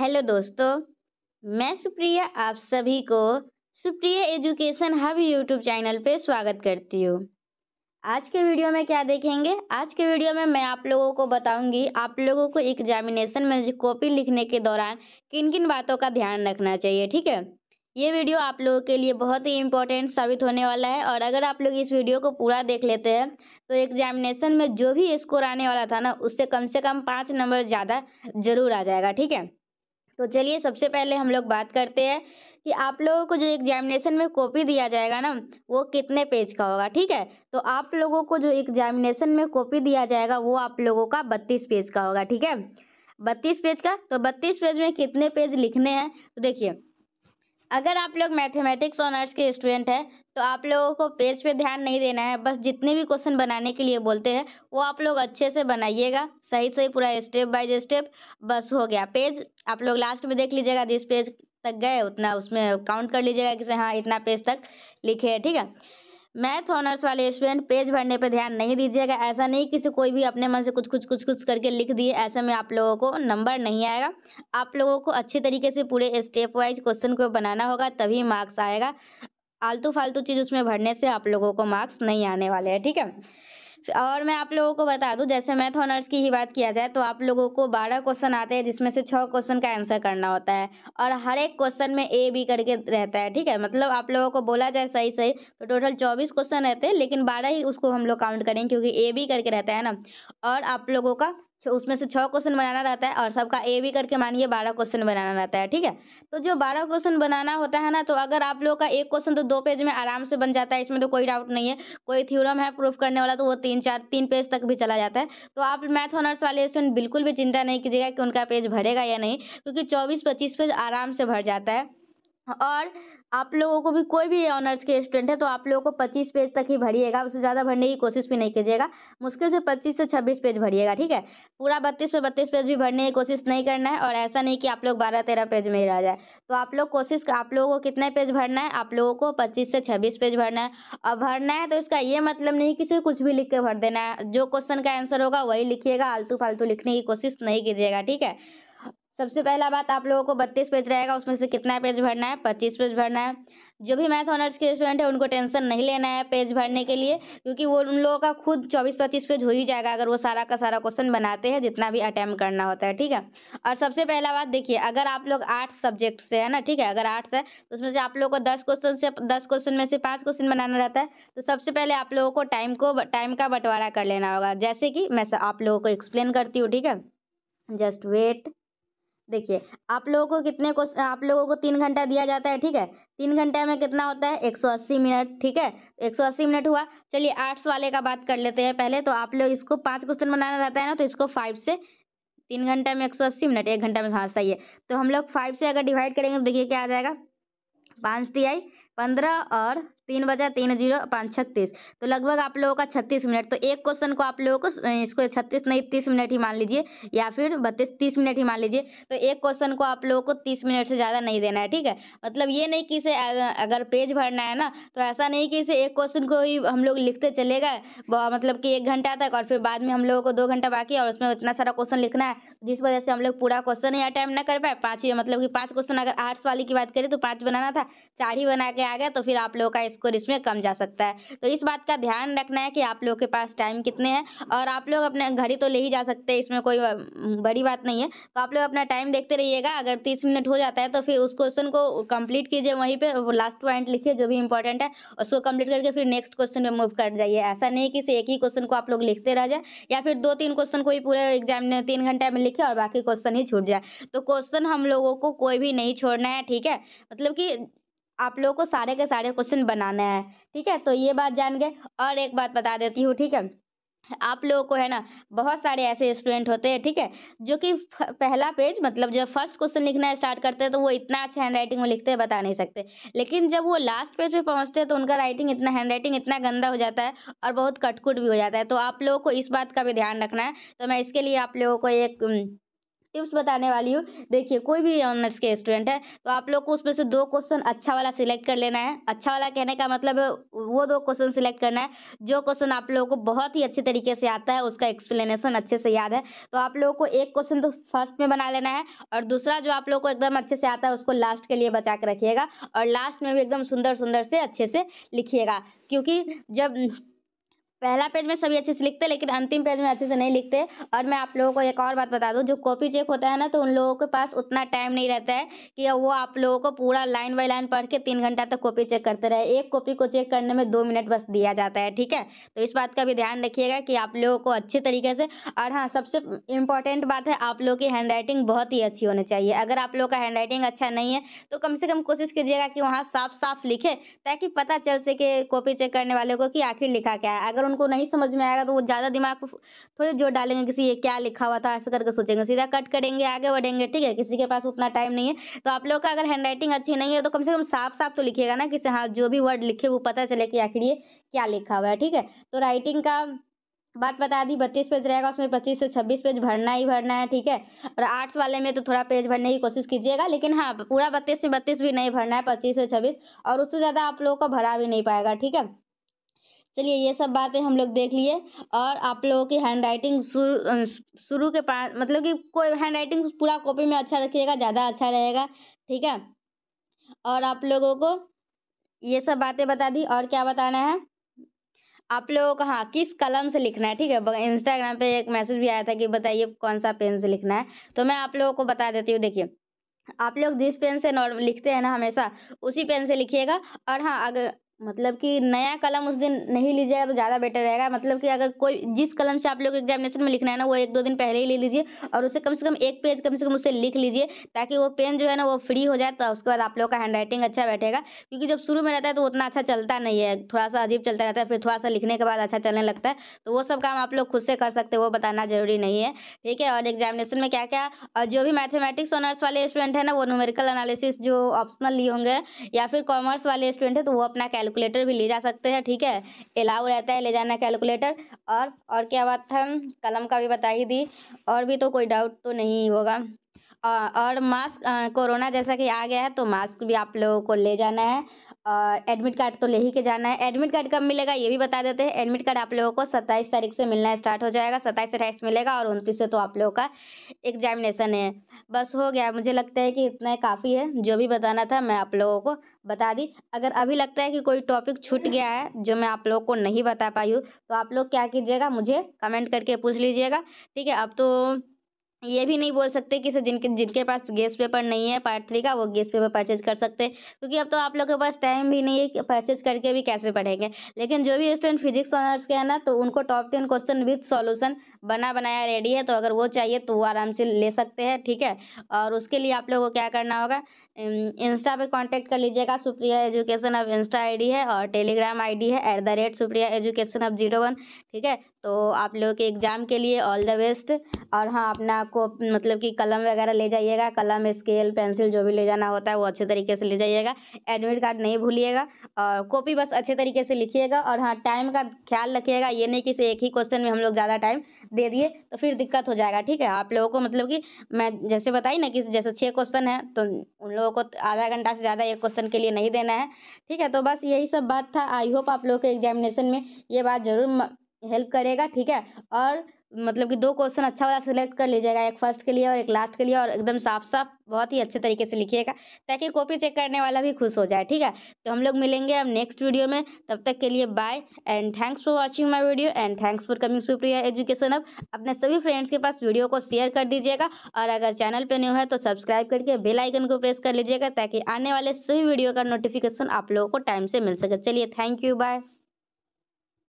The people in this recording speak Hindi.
हेलो दोस्तों मैं सुप्रिया आप सभी को Supriya education hub YouTube channel पे स्वागत करती हूँ आज के वीडियो में क्या देखेंगे आज के वीडियो में मैं आप लोगों को बताऊंगी आप लोगों को एग्जामिनेशन में कॉपी लिखने के दौरान किन किन बातों का ध्यान रखना चाहिए ठीक है ये वीडियो आप लोगों के लिए बहुत ही इम्पोर्टेंट साबित होने वाला है और अगर आप लोग इस वीडियो को पूरा देख लेते हैं तो एग्जामिनेशन में जो भी स्कोर आने वाला था ना उससे कम से कम पाँच नंबर ज़्यादा जरूर आ जाएगा ठीक है तो चलिए सबसे पहले हम लोग बात करते हैं कि आप लोगों को जो एग्जामिनेशन में कॉपी दिया जाएगा ना वो कितने पेज का होगा ठीक है तो आप लोगों को जो एग्जामिनेशन में कॉपी दिया जाएगा वो आप लोगों का बत्तीस पेज का होगा ठीक है बत्तीस पेज का तो बत्तीस पेज में कितने पेज लिखने हैं तो देखिए अगर आप लोग मैथमेटिक्स ऑनर्स के स्टूडेंट हैं तो आप लोगों को पेज पे ध्यान नहीं देना है बस जितने भी क्वेश्चन बनाने के लिए बोलते हैं वो आप लोग अच्छे से बनाइएगा सही सही पूरा स्टेप बाय स्टेप बस हो गया पेज आप लोग लास्ट में देख लीजिएगा जिस पेज तक गए उतना उसमें काउंट कर लीजिएगा कि हाँ इतना पेज तक लिखे है ठीक है मैथ ऑनर्स वाले स्टूडेंट पेज भरने पर ध्यान नहीं दीजिएगा ऐसा नहीं किसी कोई भी अपने मन से कुछ कुछ कुछ कुछ करके लिख दिए ऐसे में आप लोगों को नंबर नहीं आएगा आप लोगों को अच्छे तरीके से पूरे स्टेप वाइज क्वेश्चन को बनाना होगा तभी मार्क्स आएगा आलतू फालतू चीज़ उसमें भरने से आप लोगों को मार्क्स नहीं आने वाले हैं ठीक है और मैं आप लोगों को बता दूं जैसे मैथ ऑनर्स की ही बात किया जाए तो आप लोगों को बारह क्वेश्चन आते हैं जिसमें से छः क्वेश्चन का आंसर करना होता है और हर एक क्वेश्चन में ए बी करके रहता है ठीक है मतलब आप लोगों को बोला जाए सही सही तो टोटल चौबीस क्वेश्चन रहते हैं लेकिन बारह ही उसको हम लोग काउंट करेंगे क्योंकि ए बी करके रहता है ना और आप लोगों का तो उसमें से छः क्वेश्चन बनाना रहता है और सबका ए भी करके मानिए बारह क्वेश्चन बनाना रहता है ठीक है तो जो बारह क्वेश्चन बनाना होता है ना तो अगर आप लोगों का एक क्वेश्चन तो दो पेज में आराम से बन जाता है इसमें तो कोई डाउट नहीं है कोई थ्योरम है प्रूफ करने वाला तो वो तीन चार तीन पेज तक भी चला जाता है तो आप मैथ ऑनर्स वाले स्टूडेंट बिल्कुल भी चिंता नहीं कीजिएगा कि उनका पेज भरेगा या नहीं क्योंकि चौबीस पच्चीस पेज आराम से भर जाता है और आप लोगों को भी कोई भी ऑनर्स के स्टूडेंट है तो आप लोगों को 25 पेज तक ही भरिएगा उससे ज़्यादा भरने की कोशिश भी नहीं कीजिएगा मुश्किल से 25 से 26 पेज भरिएगा ठीक है पूरा 32 से 32 पेज भी भरने की कोशिश नहीं करना है और ऐसा नहीं कि आप लोग 12-13 पेज में ही रह जाए तो आप लोग कोशिश आप लोगों को कितने पेज भरना है आप लोगों को पच्चीस से छब्बीस पेज भरना है और भरना है तो इसका ये मतलब नहीं कि सिर्फ कुछ भी लिख के भर देना है जो क्वेश्चन का आंसर होगा वही लिखिएगा आलतू फालतू लिखने की कोशिश नहीं कीजिएगा ठीक है सबसे पहला बात आप लोगों को बत्तीस पेज रहेगा उसमें से कितना पेज भरना है पच्चीस पेज भरना है जो भी मैथ ऑनर्स के स्टूडेंट है उनको टेंशन नहीं लेना है पेज भरने के लिए क्योंकि वो उन लोगों का खुद चौबीस पच्चीस पेज हो ही जाएगा अगर वो सारा का सारा क्वेश्चन बनाते हैं जितना भी अटैम्प्ट करना होता है ठीक है और सबसे पहला बात देखिए अगर आप लोग आठ सब्जेक्ट से है ना ठीक है अगर आर्ट्स है तो उसमें से आप लोगों को दस क्वेश्चन से दस क्वेश्चन में से पाँच क्वेश्चन बनाना रहता है तो सबसे पहले आप लोगों को टाइम को टाइम का बंटवारा कर लेना होगा जैसे कि मैं आप लोगों को एक्सप्लेन करती हूँ ठीक है जस्ट वेट देखिए आप लोगों को कितने क्वेश्चन आप लोगों को तीन घंटा दिया जाता है ठीक है तीन घंटे में कितना होता है एक सौ अस्सी मिनट ठीक है एक सौ अस्सी मिनट हुआ चलिए आर्ट्स वाले का बात कर लेते हैं पहले तो आप लोग इसको पाँच क्वेश्चन बनाना रहता है ना तो इसको फाइव से तीन घंटे में एक सौ अस्सी मिनट एक घंटे में हाँ सही है तो हम लोग फाइव से अगर डिवाइड करेंगे तो देखिए क्या आ जाएगा पाँच तिहाई पंद्रह और तीन बजा तीन जीरो पाँच छत्तीस तो लगभग आप लोगों का छत्तीस मिनट तो एक क्वेश्चन को आप लोगों को इसको छत्तीस नहीं तीस मिनट ही मान लीजिए या फिर बत्तीस तीस मिनट ही मान लीजिए तो एक क्वेश्चन को आप लोगों को तीस मिनट से ज़्यादा नहीं देना है ठीक है मतलब ये नहीं कि इसे अगर पेज भरना है ना तो ऐसा नहीं कि इसे एक क्वेश्चन को ही हम लोग लिखते चले गए मतलब कि एक घंटा तक और फिर बाद में हम लोगों को दो घंटा बाकी और उसमें इतना सारा क्वेश्चन लिखना है जिस वजह से हम लोग पूरा क्वेश्चन ही अटैम्प ना कर पाए पाँच ही मतलब कि पाँच क्वेश्चन अगर आर्ट्स वाली की बात करें तो पाँच बनाना था चार ही बना के आ गया तो फिर आप लोगों का स्कोर इसमें कम जा सकता है तो इस बात का ध्यान रखना है कि आप लोगों के पास टाइम कितने हैं और आप लोग अपने घड़ी तो ले ही जा सकते हैं इसमें कोई हम्म, बड़ी बात नहीं है तो आप लोग अपना टाइम देखते रहिएगा अगर तीस मिनट हो जाता है तो फिर उस क्वेश्चन को कम्प्लीट कीजिए वहीं पर लास्ट पॉइंट लिखिए जो भी इंपॉर्टेंट है उसको कंप्लीट करके फिर नेक्स्ट क्वेश्चन में मूव कर जाइए ऐसा नहीं कि एक ही क्वेश्चन को आप लोग लिखते रह जाए या फिर दो तीन क्वेश्चन को ही पूरे एग्जाम में तीन घंटे में लिखे और बाकी क्वेश्चन ही छूट जाए तो क्वेश्चन हम लोगों को कोई भी नहीं छोड़ना है ठीक है मतलब कि आप लोगों को सारे के सारे क्वेश्चन बनाना है ठीक है तो ये बात जान गए और एक बात बता देती हूँ ठीक है आप लोगों को है ना बहुत सारे ऐसे स्टूडेंट होते हैं ठीक है जो कि पहला पेज मतलब जब फर्स्ट क्वेश्चन लिखना स्टार्ट करते हैं तो वो इतना अच्छा हैंड राइटिंग में लिखते हैं बता नहीं सकते लेकिन जब वो लास्ट पेज पे पहुंचते हैं तो उनका राइटिंग इतना हैंड राइटिंग इतना गंदा हो जाता है और बहुत कटकुट भी हो जाता है तो आप लोगों को इस बात का भी ध्यान रखना है तो मैं इसके लिए आप लोगों को एक टिप्स बताने वाली हूँ देखिए कोई भी ऑनर्स के स्टूडेंट है तो आप लोग को उसमें से दो क्वेश्चन अच्छा वाला सिलेक्ट कर लेना है अच्छा वाला कहने का मतलब है वो दो क्वेश्चन सिलेक्ट करना है जो क्वेश्चन आप लोगों को बहुत ही अच्छे तरीके से आता है उसका एक्सप्लेनेशन अच्छे से याद है तो आप लोगों को एक क्वेश्चन तो फर्स्ट में बना लेना है और दूसरा जो आप लोग को एकदम अच्छे से आता है उसको लास्ट के लिए बचा के रखिएगा और लास्ट में भी एकदम सुंदर सुंदर से अच्छे से लिखिएगा क्योंकि जब पहला पेज में सभी अच्छे से लिखते हैं लेकिन अंतिम पेज में अच्छे से नहीं लिखते और मैं आप लोगों को एक और बात बता दूं जो कॉपी चेक होता है ना तो उन लोगों के पास उतना टाइम नहीं रहता है कि वो आप लोगों को पूरा लाइन बाय लाइन पढ़ के तीन घंटा तक कॉपी चेक करते रहे एक कॉपी को चेक करने में दो मिनट बस दिया जाता है ठीक है तो इस बात का भी ध्यान रखिएगा कि आप लोगों को अच्छे तरीके से और हाँ सबसे इम्पॉर्टेंट बात है आप लोगों की हैंड राइटिंग बहुत ही अच्छी होनी चाहिए अगर आप लोगों का हैंड राइटिंग अच्छा नहीं है तो कम से कम कोशिश कीजिएगा कि वहाँ साफ साफ लिखे ताकि पता चल सके कॉपी चेक करने वाले को कि आखिर लिखा क्या है अगर उनको नहीं समझ में आएगा तो वो ज़्यादा दिमाग पर थोड़े जोर डालेंगे किसी ये क्या लिखा हुआ था ऐसा करके सोचेंगे सीधा कट करेंगे आगे बढ़ेंगे ठीक है किसी के पास उतना टाइम नहीं है तो आप लोग का अगर हैंड राइटिंग अच्छी नहीं है तो कम से कम साफ साफ तो लिखिएगा ना कि हाँ जो भी वर्ड लिखे वो पता चले कि आखिर ये क्या लिखा हुआ है ठीक है तो राइटिंग का बात बता दी बत्तीस पेज रहेगा उसमें पच्चीस से छब्बीस पेज भरना ही भरना है ठीक है और आर्ट्स वाले में तो थोड़ा पेज भरने की कोशिश कीजिएगा लेकिन हाँ पूरा बत्तीस में बत्तीस भी नहीं भरना है पच्चीस से छब्बीस और उससे ज़्यादा आप लोगों को भरा भी नहीं पाएगा ठीक है चलिए ये सब बातें हम लोग देख लिए और आप लोगों की हैंड राइटिंग शुरू अं, शुरू के पास मतलब कि कोई हैंड राइटिंग पूरा कॉपी में अच्छा रखिएगा ज़्यादा अच्छा रहेगा ठीक है और आप लोगों को ये सब बातें बता दी और क्या बताना है आप लोगों को हाँ किस कलम से लिखना है ठीक है इंस्टाग्राम पे एक मैसेज भी आया था कि बताइए कौन सा पेन से लिखना है तो मैं आप लोगों को बता देती हूँ देखिए आप लोग जिस पेन से नॉर्मल लिखते हैं ना हमेशा उसी पेन से लिखिएगा और हाँ अगर मतलब कि नया कलम उस दिन नहीं लीजिएगा तो ज़्यादा बेटर रहेगा मतलब कि अगर कोई जिस कलम से आप लोग एग्जामिनेशन में लिखना है ना वो एक दो दिन पहले ही ले लीजिए और उसे कम से कम एक पेज कम से कम उसे लिख लीजिए ताकि वो पेन जो है ना वो फ्री हो जाए तो उसके बाद आप लोग का हैंड राइटिंग अच्छा बैठेगा क्योंकि जब शुरू में रहता है तो उतना अच्छा चलता नहीं है थोड़ा सा अजीब चलता रहता है फिर थोड़ा सा लिखने के बाद अच्छा चलने लगता है तो वो सब काम आप लोग खुद से कर सकते वो बताना जरूरी नहीं है ठीक है और एग्जामिनेशन में क्या क्या और जो भी मैथमेटिक्स ऑनर्स वाले स्टूडेंट है ना वो न्यूमेरिकल एनालिसिस जो ऑप्शनल लिए होंगे या फिर कॉमर्स वाले स्टूडेंट है तो वो अपना कैलकुलेटर भी ले जा सकते हैं ठीक है अलाउ रहता है ले जाना कैलकुलेटर और और क्या बात था कलम का भी बता ही दी और भी तो कोई डाउट तो नहीं होगा और मास्क कोरोना जैसा कि आ गया है तो मास्क भी आप लोगों को ले जाना है एडमिट कार्ड तो ले ही के जाना है एडमिट कार्ड कब मिलेगा ये भी बता देते हैं एडमिट कार्ड आप लोगों को सत्ताईस तारीख से मिलना स्टार्ट हो जाएगा सत्ताईस अट्ठाईस मिलेगा और उनतीस से तो आप लोगों का एग्जामिनेशन है बस हो गया मुझे लगता है कि इतना काफ़ी है जो भी बताना था मैं आप लोगों को बता दी अगर अभी लगता है कि कोई टॉपिक छूट गया है जो मैं आप लोगों को नहीं बता पाई हूँ तो आप लोग क्या कीजिएगा मुझे कमेंट करके पूछ लीजिएगा ठीक है अब तो ये भी नहीं बोल सकते कि जिनके जिनके पास गेस्ट पेपर नहीं है पार्ट थ्री का वो गेस्ट पेपर परचेज कर सकते हैं क्योंकि अब तो आप लोगों के पास टाइम भी नहीं है कि परचेज करके भी कैसे पढ़ेंगे लेकिन जो भी स्टूडेंट फिजिक्स ऑनर्स के हैं ना तो उनको top ten question with solution बना बनाया रेडी है तो अगर वो चाहिए तो वो आराम से ले सकते हैं ठीक है और उसके लिए आप लोगों को क्या करना होगा इंस्टा पे कांटेक्ट कर लीजिएगा Supriya education hub insta ID है और टेलीग्राम आईडी है at the rate Supriya education hub zero one ठीक है तो आप लोगों के एग्ज़ाम के लिए ऑल द बेस्ट और हाँ अपना को मतलब कि कलम वगैरह ले जाइएगा कलम स्केल पेंसिल जो भी ले जाना होता है वो अच्छे तरीके से ले जाइएगा एडमिट कार्ड नहीं भूलिएगा और कॉपी बस अच्छे तरीके से लिखिएगा और हाँ टाइम का ख्याल रखिएगा ये नहीं कि से एक ही क्वेश्चन में हम लोग ज़्यादा टाइम दे दिए तो फिर दिक्कत हो जाएगा ठीक है आप लोगों को मतलब कि मैं जैसे बताई ना कि जैसे छः क्वेश्चन है तो उन लोगों को तो आधा घंटा से ज़्यादा एक क्वेश्चन के लिए नहीं देना है ठीक है तो बस यही सब बात था आई होप आप लोगों के एग्जामिनेशन में ये बात ज़रूर हेल्प करेगा ठीक है और मतलब कि दो क्वेश्चन अच्छा वाला सिलेक्ट कर लीजिएगा एक फर्स्ट के लिए और एक लास्ट के लिए और एकदम साफ साफ बहुत ही अच्छे तरीके से लिखिएगा ताकि कॉपी चेक करने वाला भी खुश हो जाए ठीक है तो हम लोग मिलेंगे अब नेक्स्ट वीडियो में तब तक के लिए bye and thanks for watching my video and thanks for coming Supriya education hub अपने सभी फ्रेंड्स के पास वीडियो को शेयर कर दीजिएगा और अगर चैनल पर न्यू है तो सब्सक्राइब करके बेलाइकन को प्रेस कर लीजिएगा ताकि आने वाले सभी वीडियो का नोटिफिकेशन आप लोगों को टाइम से मिल सके चलिए थैंक यू बाय